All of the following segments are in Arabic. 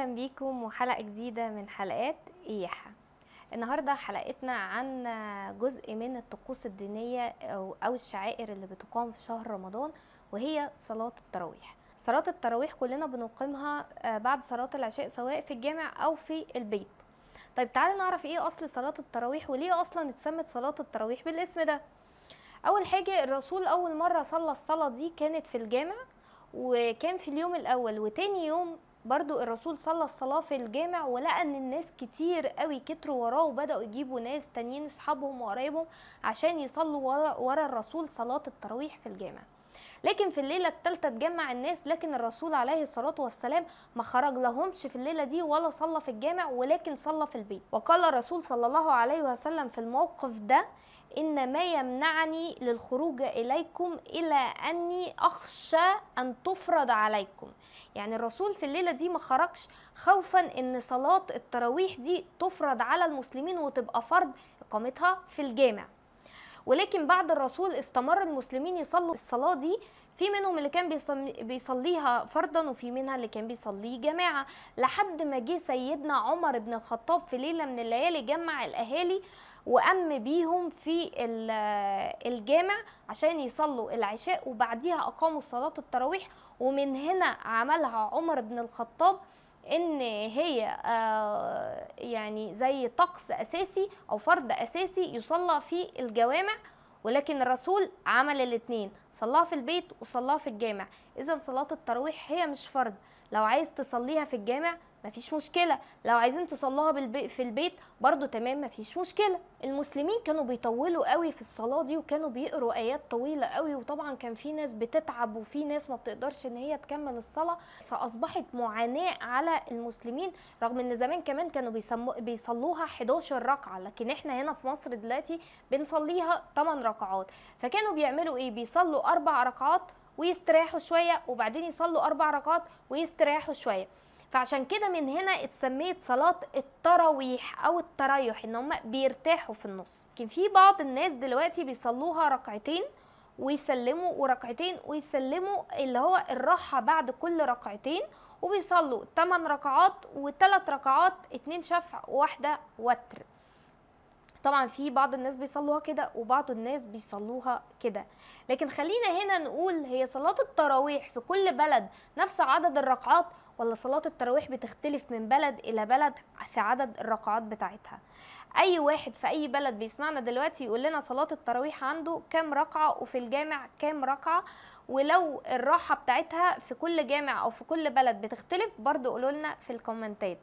اهلا بيكم وحلقه جديده من حلقات اياحه النهارده حلقتنا عن جزء من الطقوس الدينيه او او الشعائر اللي بتقام في شهر رمضان وهي صلاه التراويح صلاه التراويح كلنا بنقيمها آه، بعد صلاه العشاء سواء في الجامع او في البيت طيب تعالى نعرف ايه اصل صلاه التراويح وليه اصلا اتسمت صلاه التراويح بالاسم ده اول حاجه الرسول اول مره صلى الصلاه دي كانت في الجامع وكان في اليوم الاول وتاني يوم برضو الرسول صلى الصلاة في الجامع ولقى ان الناس كتير قوي كتروا وراه وبدأوا يجيبوا ناس تانيين اصحابهم وقرايبهم عشان يصلوا ورا الرسول صلاة التراويح في الجامع لكن في الليله الثالثه اتجمع الناس لكن الرسول عليه الصلاه والسلام ما خرج لهمش في الليله دي ولا صلى في الجامع ولكن صلى في البيت وقال الرسول صلى الله عليه وسلم في الموقف ده إن ما يمنعني للخروج إليكم إلى أني أخشى أن تفرض عليكم يعني الرسول في الليلة دي ما خرجش خوفا إن صلاة التراويح دي تفرض على المسلمين وتبقى فرض إقامتها في الجامع ولكن بعد الرسول استمر المسلمين يصلوا الصلاة دي في منهم اللي كان بيصليها فرضا وفي منها اللي كان بيصليه جماعة لحد ما جه سيدنا عمر بن الخطاب في ليلة من الليالي جمع الأهالي وأم بيهم في الجامع عشان يصلوا العشاء وبعديها أقاموا صلاة التراويح ومن هنا عملها عمر بن الخطاب ان هي آه، يعني زي طقس اساسي او فرض اساسي يصلى في الجوامع ولكن الرسول عمل الاثنين صلاها في البيت وصلاها في الجامع اذا صلاه التراويح هي مش فرض لو عايز تصليها في الجامع مفيش مشكله لو عايزين تصلوها في البيت برضو تمام مفيش مشكله المسلمين كانوا بيطولوا قوي في الصلاه دي وكانوا بيقروا ايات طويله قوي وطبعا كان في ناس بتتعب وفي ناس ما بتقدرش ان هي تكمل الصلاه فاصبحت معاناه على المسلمين رغم ان زمان كمان كانوا بيسمو... بيصلوها 11 ركعه لكن احنا هنا في مصر دلوقتي بنصليها 8 ركعات فكانوا بيعملوا ايه بيصلوا اربع ركعات ويستريحوا شويه وبعدين يصلوا اربع ركعات ويستريحوا شويه فعشان كده من هنا اتسميت صلاه التراويح او التريح ان هم بيرتاحوا في النص لكن في بعض الناس دلوقتي بيصلوها ركعتين ويسلموا وركعتين ويسلموا اللي هو الراحه بعد كل ركعتين وبيصلوا 8 ركعات و3 ركعات 2 شفع واحدة وتر طبعا في بعض الناس بيصلوها كده وبعض الناس بيصلوها كده لكن خلينا هنا نقول هي صلاه التراويح في كل بلد نفس عدد الركعات ولا صلاه التراويح بتختلف من بلد الى بلد في عدد الركعات بتاعتها اي واحد في اي بلد بيسمعنا دلوقتي يقول لنا صلاه التراويح عنده كام ركعه وفي الجامع كام ركعه ولو الراحه بتاعتها في كل جامع او في كل بلد بتختلف برضو قولوا لنا في الكومنتات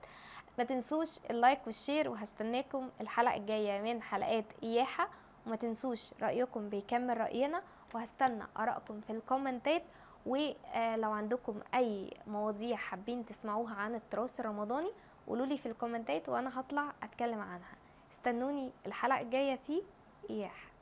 ما تنسوش اللايك والشير وهستناكم الحلقه الجايه من حلقات اياحه وما تنسوش رايكم بيكمل راينا وهستنى أراءكم في الكومنتات ولو عندكم اي مواضيع حابين تسمعوها عن التراث الرمضاني قولولي في الكومنتات وانا هطلع اتكلم عنها استنوني الحلقه الجايه في اياحه